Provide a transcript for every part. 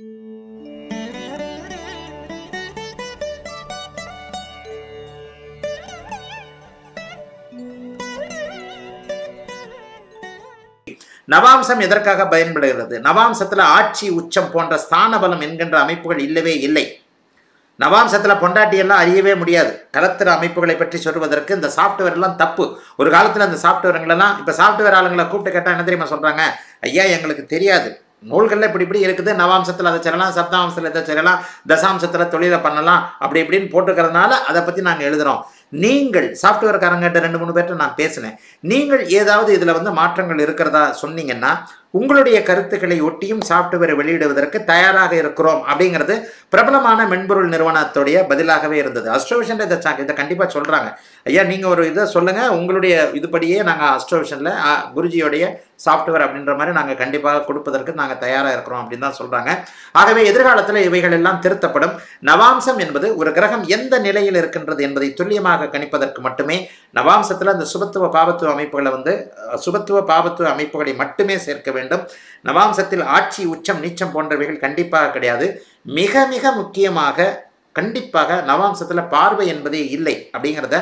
நவாம்சம் எதற்காக பயன்படுகிறது நவாம்சத்தில் ஆட்சி உச்சம் போன்ற ஸ்தான பலம் என்கின்ற அமைப்புகள் இல்லவே இல்லை நவாம்சத்தில் பொண்டாட்டியெல்லாம் அறியவே முடியாது கலத்திர அமைப்புகளை பற்றி சொல்வதற்கு இந்த சாஃப்ட்வேர் எல்லாம் தப்பு ஒரு காலத்தில் அந்த சாஃப்ட்வேருங்களெல்லாம் இப்போ சாஃப்ட்வேர் ஆளுங்களை கூப்பிட்டு கேட்டால் என்ன தெரியுமா சொல்கிறாங்க ஐயா எங்களுக்கு தெரியாது நூல்களில் இப்படி இப்படி இருக்குது நவாம்சத்தில் அதை சேரலாம் சப்தாம்சத்தில் இதை சேரலாம் தசாம்சத்தில் தொழிலை பண்ணலாம் அப்படி இப்படின்னு போட்டுக்கிறதுனால அதை பற்றி நாங்கள் எழுதுகிறோம் நீங்கள் சாஃப்ட்வேர்காரங்கிட்ட ரெண்டு மூணு பேர்கிட்ட நான் பேசினேன் நீங்கள் ஏதாவது இதில் வந்து மாற்றங்கள் இருக்கிறதா சொன்னீங்கன்னா உங்களுடைய கருத்துக்களை ஒட்டியும் சாஃப்ட்வேரை வெளியிடுவதற்கு தயாராக இருக்கிறோம் அப்படிங்கிறது பிரபலமான மென்பொருள் நிறுவனத்துடைய பதிலாகவே இருந்தது அஸ்ட்ரோவிஷன் இதை இதை கண்டிப்பாக சொல்கிறாங்க ஐயா நீங்கள் ஒரு இதை சொல்லுங்கள் உங்களுடைய இதுபடியே நாங்கள் அஸ்ட்ரோவிஷனில் குருஜியோடைய சாஃப்ட்வேர் அப்படின்ற மாதிரி நாங்கள் கண்டிப்பாக கொடுப்பதற்கு நாங்கள் தயாராக இருக்கிறோம் அப்படின்னு தான் சொல்கிறாங்க ஆகவே எதிர்காலத்தில் இவைகள் எல்லாம் திருத்தப்படும் நவாம்சம் என்பது ஒரு கிரகம் எந்த நிலையில் இருக்கின்றது என்பதை துல்லியமாக கணிப்பதற்கு மட்டுமே நவாம்சத்தில் அந்த சுபத்துவ பாபத்துவ அமைப்புகளை வந்து சுபத்துவ பாபத்துவ அமைப்புகளை மட்டுமே சேர்க்க வேண்டும் நவாம்சத்தில் ஆட்சி உச்சம் நீச்சம் போன்றவைகள் கண்டிப்பாக கிடையாது மிக மிக முக்கியமாக கண்டிப்பாக நவாம்சத்தில் பார்வை என்பதே இல்லை அப்படிங்கிறத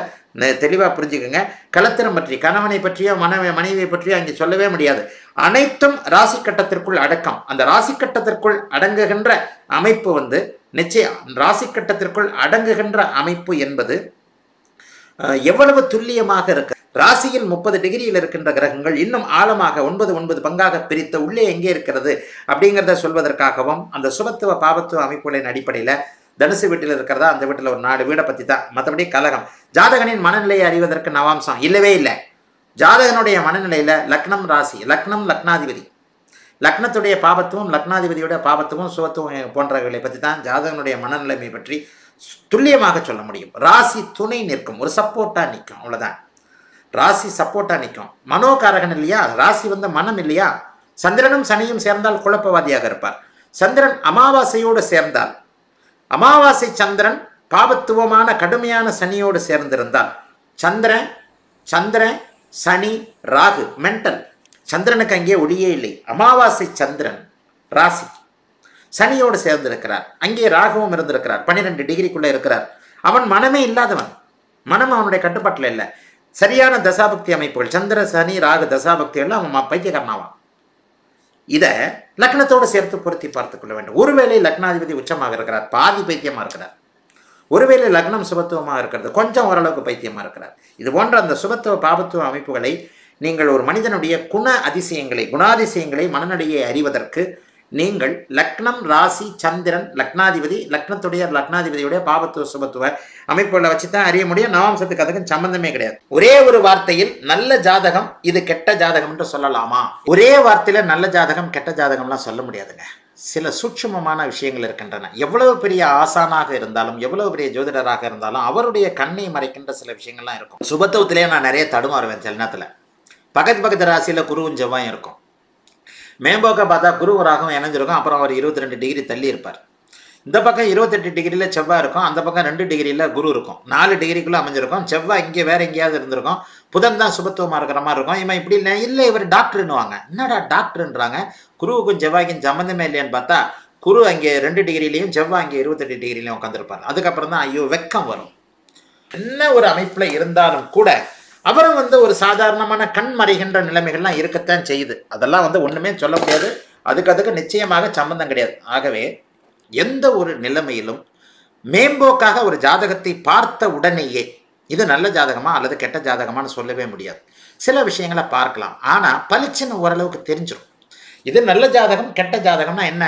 தெளிவாக புரிஞ்சுக்கோங்க கலத்திரம் பற்றி கணவனை பற்றியோ மனைவி மனைவியை பற்றியோ அங்கே சொல்லவே முடியாது அனைத்தும் ராசி கட்டத்திற்குள் அடக்கம் அந்த ராசி கட்டத்திற்குள் அடங்குகின்ற அமைப்பு வந்து நிச்சயம் ராசி கட்டத்திற்குள் அடங்குகின்ற அமைப்பு என்பது எவ்வளவு துல்லியமாக இருக்கு ராசியில் முப்பது டிகிரியில் இருக்கின்ற கிரகங்கள் இன்னும் ஆழமாக ஒன்பது ஒன்பது பங்காக பிரித்த உள்ளே எங்கே இருக்கிறது அப்படிங்கிறத சொல்வதற்காகவும் அந்த சுபத்துவ பாபத்துவ அமைப்புகளின் அடிப்படையில் தனுசு வீட்டில் இருக்கிறதா அந்த வீட்டில் ஒரு நாலு வீடை பற்றி தான் மற்றபடி கலகம் ஜாதகனின் மனநிலையை அறிவதற்கு நவாம்சம் இல்லவே இல்லை ஜாதகனுடைய மனநிலையில் லக்னம் ராசி லக்னம் லக்னாதிபதி லக்னத்துடைய பாபத்துவம் லக்னாதிபதியுடைய பாபத்துவம் சுபத்துவம் போன்றவர்களை பற்றி தான் ஜாதகனுடைய மனநிலைமை பற்றி துல்லியமாக சொல்ல முடியும் ராசி துணை நிற்கும் ஒரு சப்போர்ட்டாக நிற்கும் அவ்வளோதான் ராசி சப்போர்ட்டாக நிற்கும் மனோகாரகன் இல்லையா ராசி வந்த மனம் இல்லையா சந்திரனும் சனியும் சேர்ந்தால் குழப்பவாதியாக இருப்பார் சந்திரன் அமாவாசையோடு சேர்ந்தால் அமாவாசை சந்திரன் பாபத்துவமான கடுமையான சனியோடு சேர்ந்திருந்தால் சந்திரன் சந்திரன் சனி ராகு மென்டல் சந்திரனுக்கு அங்கே ஒளியே இல்லை அமாவாசை சந்திரன் ராசி சனியோடு சேர்ந்திருக்கிறார் அங்கே ராகுவும் இருந்திருக்கிறார் பன்னிரெண்டு டிகிரிக்குள்ளே இருக்கிறார் அவன் மனமே இல்லாதவன் மனம் அவனுடைய கட்டுப்பாட்டில் இல்லை சரியான தசாபக்தி அமைப்புகள் சந்திர சனி ராகு தசாபக்திகள் அவன் பைத்தியகர்ணாவான் இதை லக்னத்தோடு சேர்த்து பொருத்தி பார்த்துக்கொள்ள வேண்டும் ஒருவேளை லக்னாதிபதி உச்சமாக இருக்கிறார் பாதி பைத்தியமாக இருக்கிறார் ஒருவேளை லக்னம் சுபத்துவமாக இருக்கிறது கொஞ்சம் ஓரளவுக்கு பைத்தியமாக இருக்கிறார் இது போன்ற அந்த சுபத்துவ பாபத்துவ அமைப்புகளை நீங்கள் ஒரு மனிதனுடைய குண அதிசயங்களை குணாதிசயங்களை மனநடையை அறிவதற்கு நீங்கள் லக்னம் ராசி சந்திரன் லக்னாதிபதி லக்னத்துடைய லக்னாதிபதியுடைய பாபத்துவ சுபத்துவ அமைப்புகளை வச்சு தான் அறிய முடியும் நவாம்சத்துக்கு அதுக்கும் சம்பந்தமே கிடையாது ஒரே ஒரு வார்த்தையில் நல்ல ஜாதகம் இது கெட்ட ஜாதகம் என்று சொல்லலாமா ஒரே வார்த்தையில நல்ல ஜாதகம் கெட்ட ஜாதகம்லாம் சொல்ல முடியாதுங்க சில சூட்சமமான விஷயங்கள் இருக்கின்றன எவ்வளவு பெரிய ஆசானாக இருந்தாலும் எவ்வளவு பெரிய ஜோதிடராக இருந்தாலும் அவருடைய கண்ணை மறைக்கின்ற சில விஷயங்கள்லாம் இருக்கும் சுபத்துவத்திலே நான் நிறைய தடுமாறுவேன் சில நேரத்தில் பகத் பகத் ராசியில் குருவும் செவ்வாயும் இருக்கும் மேம்போக்க பார்த்தா குரு ராகம் இணைஞ்சிருக்கும் அப்புறம் அவர் இருபத்தி ரெண்டு டிகிரி தள்ளி இருப்பார் இந்த பக்கம் இருபத்தெட்டு டிகிரியில் செவ்வாய் இருக்கும் அந்த பக்கம் ரெண்டு டிகிரியில் குரு இருக்கும் நாலு டிகிரிக்குள்ளே அமைஞ்சிருக்கும் செவ்வாய் இங்கே வேறு எங்கேயாவது இருந்திருக்கும் புதன் தான் சுபத்துவமாக இருக்கிற மாதிரி இருக்கும் இவன் இப்படி இல்லை இல்லை இவர் டாக்டர்னுவாங்க என்னடா டாக்டர்ன்றாங்க குருவுக்கும் செவ்வாய்க்கும் சம்மந்தமே இல்லையான்னு பார்த்தா குரு அங்கே ரெண்டு டிகிரிலையும் செவ்வாய் அங்கே இருபத்தெட்டு டிகிரிலையும் உட்காந்துருப்பார் அதுக்கப்புறம் தான் ஐயோ வெக்கம் வரும் என்ன ஒரு அமைப்பில் இருந்தாலும் கூட அவரும் வந்து ஒரு சாதாரணமான கண் மறைகின்ற நிலைமைகள்லாம் இருக்கத்தான் செய்யுது அதெல்லாம் வந்து ஒன்றுமே சொல்ல முடியாது அதுக்கு அதுக்கு நிச்சயமாக சம்பந்தம் கிடையாது ஆகவே எந்த ஒரு நிலைமையிலும் மேம்போக்காக ஒரு ஜாதகத்தை பார்த்த உடனேயே இது நல்ல ஜாதகமா அல்லது கெட்ட ஜாதகமானு சொல்லவே முடியாது சில விஷயங்களை பார்க்கலாம் ஆனால் பளிச்சுன்னு ஓரளவுக்கு தெரிஞ்சிடும் இது நல்ல ஜாதகம் கெட்ட ஜாதகம்னா என்ன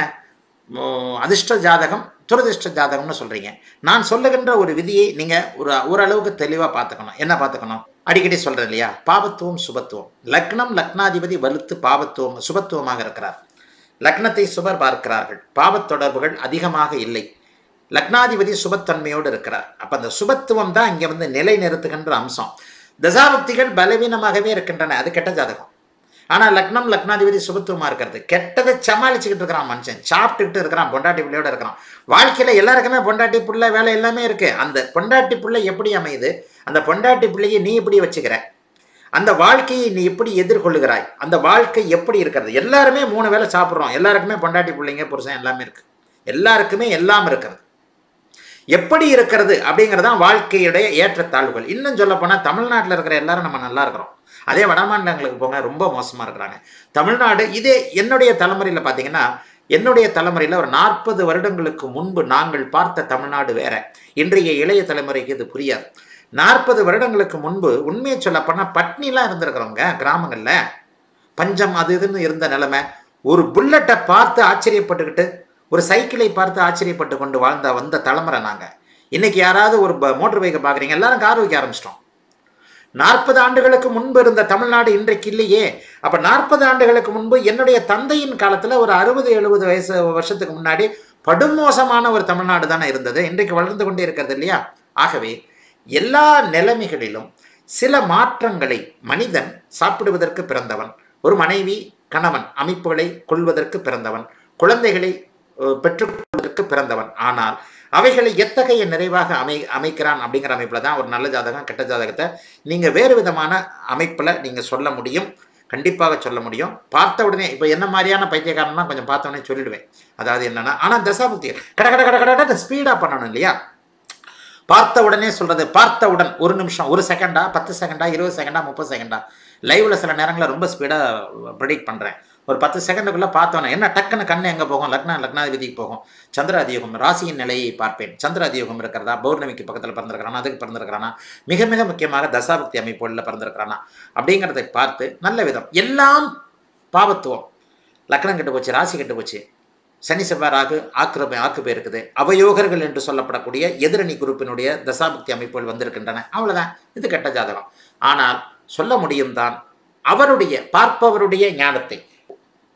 அதிர்ஷ்ட ஜாதகம் துரதிர்ஷ்ட ஜாதகம்னு சொல்கிறீங்க நான் சொல்லுகின்ற ஒரு விதியை நீங்கள் ஒரு ஓரளவுக்கு தெளிவாக பார்த்துக்கணும் என்ன பார்த்துக்கணும் அடிக்கடி சொல்கிறேன் இல்லையா பாவத்துவம் சுபத்துவம் லக்னம் லக்னாதிபதி வலுத்து பாவத்துவம் சுபத்துவமாக இருக்கிறார் லக்னத்தை சுபர் பார்க்கிறார்கள் பாவத் தொடர்புகள் அதிகமாக இல்லை லக்னாதிபதி சுபத்தன்மையோடு இருக்கிறார் அப்போ அந்த சுபத்துவம் தான் இங்கே வந்து நிலை நிறுத்துகின்ற அம்சம் தசாபக்திகள் பலவீனமாகவே இருக்கின்றன அது கெட்ட ஜாதகம் ஆனால் லக்னம் லக்னாதிபதி சுபத்துவமாக இருக்கிறது கெட்டதை சமாளிச்சுக்கிட்டு இருக்கிறான் மனுஷன் சாப்பிட்டுக்கிட்டு இருக்கிறான் பொண்டாட்டி பிள்ளையோட இருக்கிறான் வாழ்க்கையில் எல்லாருக்குமே பொண்டாட்டி பிள்ளை வேலை எல்லாமே இருக்குது அந்த பொண்டாட்டி பிள்ளை எப்படி அமையுது அந்த பொண்டாட்டி பிள்ளையை நீ எப்படி வச்சுக்கிற அந்த வாழ்க்கையை நீ எப்படி எதிர்கொள்ளுகிறாய் அந்த வாழ்க்கை எப்படி இருக்கிறது எல்லாருமே மூணு வேலை சாப்பிட்றோம் எல்லாருக்குமே பொண்டாட்டி பிள்ளைங்க புருஷன் எல்லாமே இருக்குது எல்லாருக்குமே எல்லாம் இருக்கிறது எப்படி இருக்கிறது அப்படிங்கிறதான் வாழ்க்கையுடைய ஏற்றத்தாழ்வுகள் இன்னும் சொல்லப்போனால் தமிழ்நாட்டில் இருக்கிற எல்லாரும் நம்ம நல்லா இருக்கிறோம் அதே வடமாநிலங்களுக்கு போங்க ரொம்ப மோசமாக இருக்கிறாங்க தமிழ்நாடு இதே என்னுடைய தலைமுறையில் பார்த்தீங்கன்னா என்னுடைய தலைமுறையில் ஒரு நாற்பது வருடங்களுக்கு முன்பு நாங்கள் பார்த்த தமிழ்நாடு வேற இன்றைய இளைய தலைமுறைக்கு இது புரியாது நாற்பது வருடங்களுக்கு முன்பு உண்மையை சொல்லப்போனால் பட்னிலாம் இருந்திருக்கிறவங்க கிராமங்களில் பஞ்சம் அது இதுன்னு இருந்த நிலைமை ஒரு புல்லட்டை பார்த்து ஆச்சரியப்பட்டுக்கிட்டு ஒரு சைக்கிளை பார்த்து ஆச்சரியப்பட்டு கொண்டு வாழ்ந்த வந்த தலைமுறை நாங்கள் இன்றைக்கி யாராவது ஒரு மோட்டர் பைக்கை பார்க்குறீங்க எல்லாரும் கார் வைக்க ஆரம்பிச்சிட்டோம் நாற்பது ஆண்டுகளுக்கு முன்பு இருந்த தமிழ்நாடு இன்றைக்கு இல்லையே அப்போ நாற்பது ஆண்டுகளுக்கு முன்பு என்னுடைய தந்தையின் காலத்தில் ஒரு அறுபது எழுபது வயசு வருஷத்துக்கு முன்னாடி படுமோசமான ஒரு தமிழ்நாடு தானே இருந்தது இன்றைக்கு வளர்ந்து கொண்டே இருக்கிறது இல்லையா ஆகவே எல்லா நிலைமைகளிலும் சில மாற்றங்களை மனிதன் சாப்பிடுவதற்கு பிறந்தவன் ஒரு மனைவி கணவன் அமைப்புகளை கொள்வதற்கு பிறந்தவன் குழந்தைகளை பெற்றுக்கொள்வதற்கு பிறந்தவன் ஆனால் அவைகளை எத்தகைய நிறைவாக அமை அமைக்கிறான் அப்படிங்கிற அமைப்பில் தான் ஒரு நல்ல ஜாதகம் கெட்ட ஜாதகத்தை நீங்கள் வேறு விதமான அமைப்பில் நீங்கள் சொல்ல முடியும் கண்டிப்பாக சொல்ல முடியும் பார்த்த உடனே இப்போ என்ன மாதிரியான பைத்தியகாரம்னா கொஞ்சம் பார்த்த உடனே சொல்லிடுவேன் அதாவது என்னென்னா ஆனால் தசாபுக்தி கட கட கட கட ஸ்பீடாக பண்ணணும் இல்லையா பார்த்த உடனே சொல்கிறது பார்த்தவுடன் ஒரு நிமிஷம் ஒரு செகண்டா பத்து செகண்டா இருபது செகண்டா முப்பது செகண்டா லைவில் சில நேரங்களில் ரொம்ப ஸ்பீடாக ப்ரெடிக்ட் பண்ணுறேன் ஒரு பத்து செகண்டுக்குள்ளே பார்த்தோன்னே என்ன டக்குன்னு கண்ணு எங்கே போகும் லக்னா லக்னாதிபதிக்கு போகும் அதிகம் ராசியின் நிலையை பார்ப்பேன் சந்திர அதியோகம் இருக்கிறதா பௌர்ணமிக்கு பக்கத்தில் பிறந்திருக்கிறானா அதுக்கு பிறந்திருக்கிறானா மிக மிக முக்கியமாக தசாபக்தி அமைப்புகளில் பிறந்திருக்கிறானா அப்படிங்கிறத பார்த்து நல்ல விதம் எல்லாம் பாவத்துவம் லக்னம் கெட்டு போச்சு ராசி கெட்டு போச்சு சனி செவ்வாய் ராகு ஆக்கிரமி ஆக்குப்பே இருக்குது அவயோகர்கள் என்று சொல்லப்படக்கூடிய எதிரணி குரூப்பினுடைய தசாபக்தி அமைப்புகள் வந்திருக்கின்றன அவ்வளோதான் இது கெட்ட ஜாதகம் ஆனால் சொல்ல முடியும் தான் அவருடைய பார்ப்பவருடைய ஞானத்தை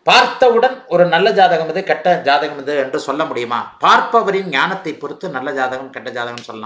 பார்த்தவுடன் ஒரு நல்ல ஜாதகம் இது கெட்ட ஜாதகம் இது என்று சொல்ல முடியுமா பார்ப்பவரின் ஞானத்தை பொறுத்து நல்ல ஜாதகம் கெட்ட ஜாதகம் சொல்லலாம்